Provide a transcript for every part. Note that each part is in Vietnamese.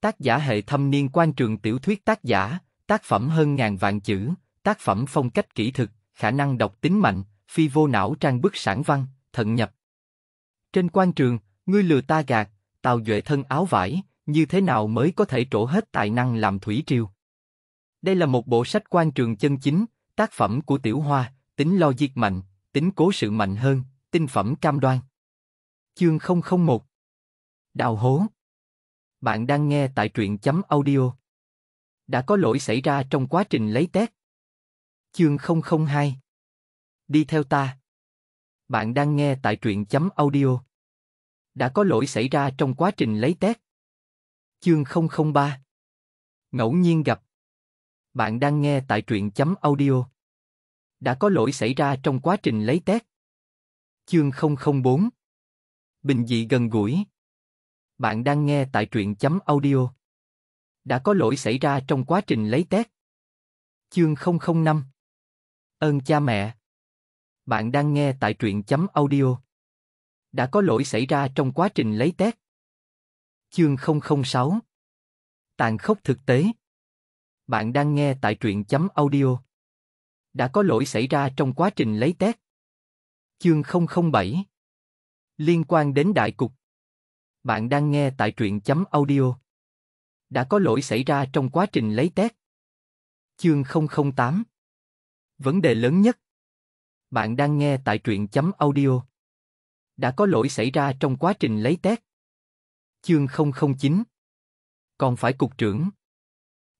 Tác giả hệ thâm niên quan trường tiểu thuyết tác giả, tác phẩm hơn ngàn vạn chữ, tác phẩm phong cách kỹ thực, khả năng đọc tính mạnh, phi vô não trang bức sản văn, thận nhập. Trên quan trường, ngươi lừa ta gạt, tào duệ thân áo vải, như thế nào mới có thể trổ hết tài năng làm thủy triều. Đây là một bộ sách quan trường chân chính, tác phẩm của Tiểu Hoa, tính lo diệt mạnh, tính cố sự mạnh hơn, tinh phẩm cam đoan. Chương 001 Đào hố bạn đang nghe tại truyện chấm audio. Đã có lỗi xảy ra trong quá trình lấy test. Chương 002 Đi theo ta. Bạn đang nghe tại truyện chấm audio. Đã có lỗi xảy ra trong quá trình lấy test. Chương 003 Ngẫu nhiên gặp. Bạn đang nghe tại truyện chấm audio. Đã có lỗi xảy ra trong quá trình lấy test. Chương 004 Bình dị gần gũi bạn đang nghe tại truyện chấm audio. Đã có lỗi xảy ra trong quá trình lấy test. Chương 005 Ơn cha mẹ Bạn đang nghe tại truyện chấm audio. Đã có lỗi xảy ra trong quá trình lấy test. Chương 006 Tàn khốc thực tế Bạn đang nghe tại truyện chấm audio. Đã có lỗi xảy ra trong quá trình lấy test. Chương 007 Liên quan đến đại cục bạn đang nghe tại truyện chấm audio. Đã có lỗi xảy ra trong quá trình lấy test. Chương 008 Vấn đề lớn nhất Bạn đang nghe tại truyện chấm audio. Đã có lỗi xảy ra trong quá trình lấy test. Chương 009 Còn phải cục trưởng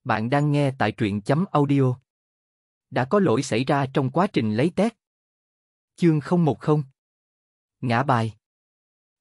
Bạn đang nghe tại truyện chấm audio. Đã có lỗi xảy ra trong quá trình lấy test. Chương 010 Ngã bài